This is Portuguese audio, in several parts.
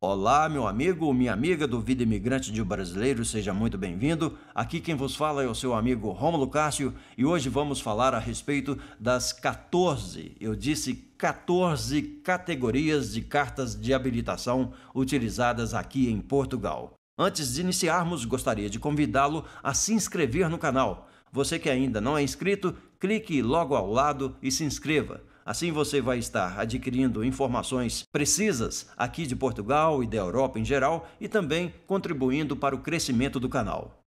Olá, meu amigo ou minha amiga do Vida Imigrante de Brasileiro, seja muito bem-vindo. Aqui quem vos fala é o seu amigo Romulo Cássio e hoje vamos falar a respeito das 14, eu disse 14 categorias de cartas de habilitação utilizadas aqui em Portugal. Antes de iniciarmos, gostaria de convidá-lo a se inscrever no canal. Você que ainda não é inscrito, clique logo ao lado e se inscreva. Assim você vai estar adquirindo informações precisas aqui de Portugal e da Europa em geral e também contribuindo para o crescimento do canal.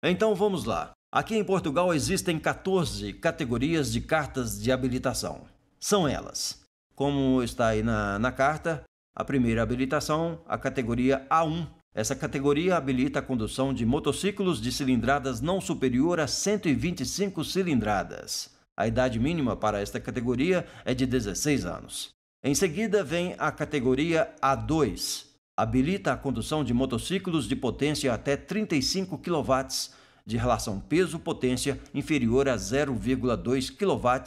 Então vamos lá. Aqui em Portugal existem 14 categorias de cartas de habilitação. São elas, como está aí na, na carta, a primeira habilitação, a categoria A1. Essa categoria habilita a condução de motociclos de cilindradas não superior a 125 cilindradas. A idade mínima para esta categoria é de 16 anos. Em seguida vem a categoria A2. Habilita a condução de motociclos de potência até 35 kW, de relação peso-potência inferior a 0,2 kW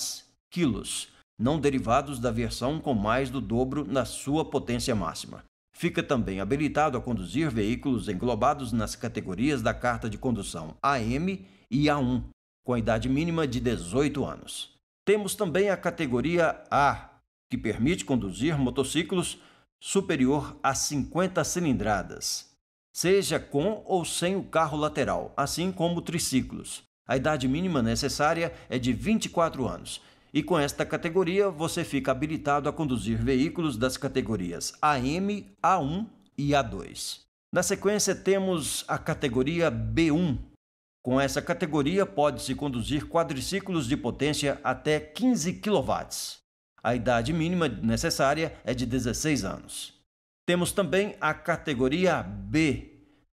quilos, não derivados da versão com mais do dobro na sua potência máxima. Fica também habilitado a conduzir veículos englobados nas categorias da carta de condução AM e A1, com a idade mínima de 18 anos. Temos também a categoria A, que permite conduzir motociclos superior a 50 cilindradas, seja com ou sem o carro lateral, assim como triciclos. A idade mínima necessária é de 24 anos. E com esta categoria, você fica habilitado a conduzir veículos das categorias AM, A1 e A2. Na sequência, temos a categoria B1, com essa categoria, pode-se conduzir quadriciclos de potência até 15 kW. A idade mínima necessária é de 16 anos. Temos também a categoria B.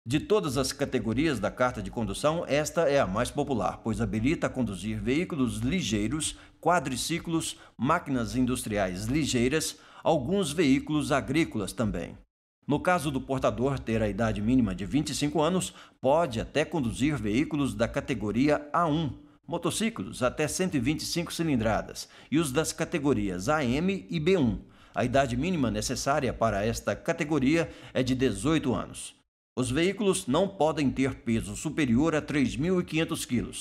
De todas as categorias da carta de condução, esta é a mais popular, pois habilita a conduzir veículos ligeiros, quadriciclos, máquinas industriais ligeiras, alguns veículos agrícolas também. No caso do portador ter a idade mínima de 25 anos, pode até conduzir veículos da categoria A1, motociclos até 125 cilindradas, e os das categorias AM e B1. A idade mínima necessária para esta categoria é de 18 anos. Os veículos não podem ter peso superior a 3.500 kg,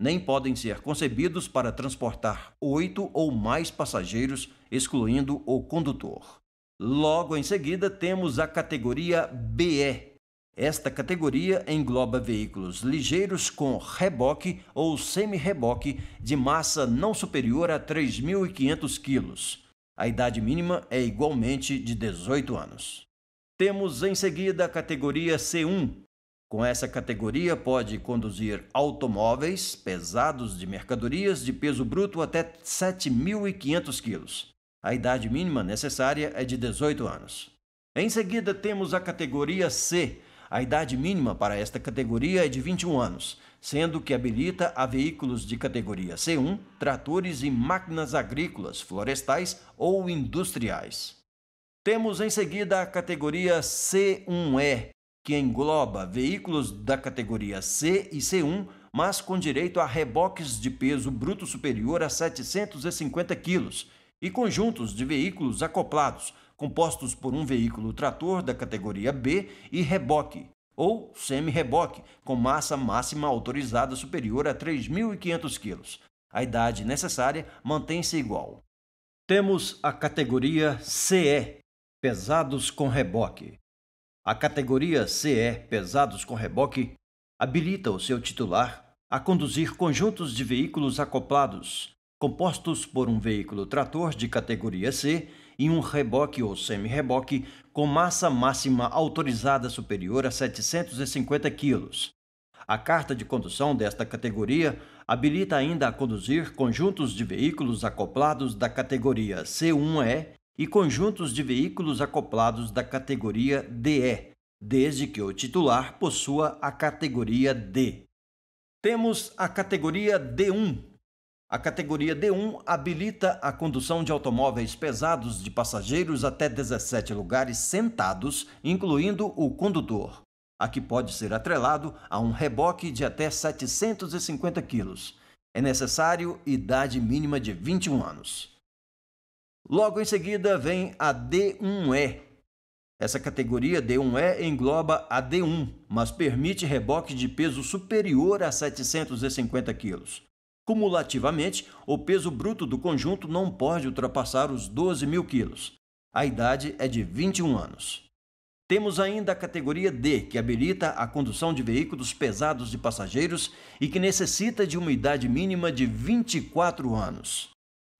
nem podem ser concebidos para transportar oito ou mais passageiros, excluindo o condutor. Logo em seguida, temos a categoria BE. Esta categoria engloba veículos ligeiros com reboque ou semi-reboque de massa não superior a 3.500 kg. A idade mínima é igualmente de 18 anos. Temos em seguida a categoria C1. Com essa categoria, pode conduzir automóveis pesados de mercadorias de peso bruto até 7.500 kg a idade mínima necessária é de 18 anos. Em seguida, temos a categoria C. A idade mínima para esta categoria é de 21 anos, sendo que habilita a veículos de categoria C1, tratores e máquinas agrícolas, florestais ou industriais. Temos em seguida a categoria C1E, que engloba veículos da categoria C e C1, mas com direito a reboques de peso bruto superior a 750 quilos e conjuntos de veículos acoplados, compostos por um veículo trator da categoria B e reboque, ou semi-reboque, com massa máxima autorizada superior a 3.500 kg. A idade necessária mantém-se igual. Temos a categoria CE, pesados com reboque. A categoria CE, pesados com reboque, habilita o seu titular a conduzir conjuntos de veículos acoplados, compostos por um veículo trator de categoria C e um reboque ou semi-reboque com massa máxima autorizada superior a 750 kg. A carta de condução desta categoria habilita ainda a conduzir conjuntos de veículos acoplados da categoria C1E e conjuntos de veículos acoplados da categoria DE, desde que o titular possua a categoria D. Temos a categoria D1, a categoria D1 habilita a condução de automóveis pesados de passageiros até 17 lugares sentados, incluindo o condutor, a que pode ser atrelado a um reboque de até 750 kg. É necessário idade mínima de 21 anos. Logo em seguida vem a D1E. Essa categoria D1E engloba a D1, mas permite reboque de peso superior a 750 kg Cumulativamente, o peso bruto do conjunto não pode ultrapassar os 12 mil quilos. A idade é de 21 anos. Temos ainda a categoria D, que habilita a condução de veículos pesados de passageiros e que necessita de uma idade mínima de 24 anos.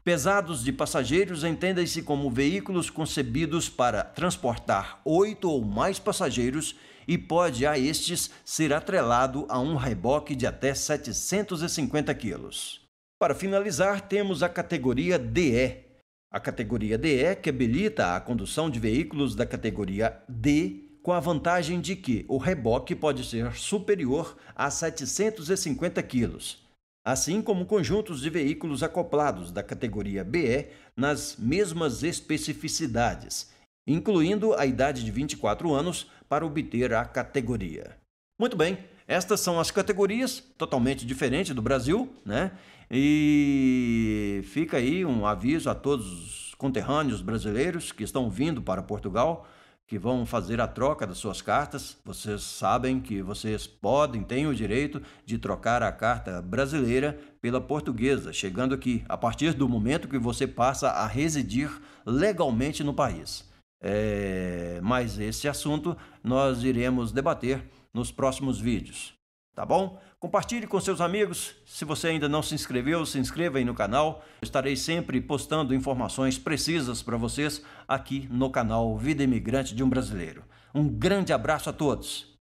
Pesados de passageiros entendem-se como veículos concebidos para transportar oito ou mais passageiros e pode a estes ser atrelado a um reboque de até 750 quilos. Para finalizar, temos a categoria DE. A categoria DE que habilita a condução de veículos da categoria D com a vantagem de que o reboque pode ser superior a 750 quilos assim como conjuntos de veículos acoplados da categoria BE nas mesmas especificidades, incluindo a idade de 24 anos para obter a categoria. Muito bem, estas são as categorias, totalmente diferente do Brasil, né? E fica aí um aviso a todos os conterrâneos brasileiros que estão vindo para Portugal que vão fazer a troca das suas cartas. Vocês sabem que vocês podem, têm o direito de trocar a carta brasileira pela portuguesa, chegando aqui a partir do momento que você passa a residir legalmente no país. É, mas esse assunto nós iremos debater nos próximos vídeos tá bom? Compartilhe com seus amigos. Se você ainda não se inscreveu, se inscreva aí no canal. Eu estarei sempre postando informações precisas para vocês aqui no canal Vida Imigrante de um Brasileiro. Um grande abraço a todos.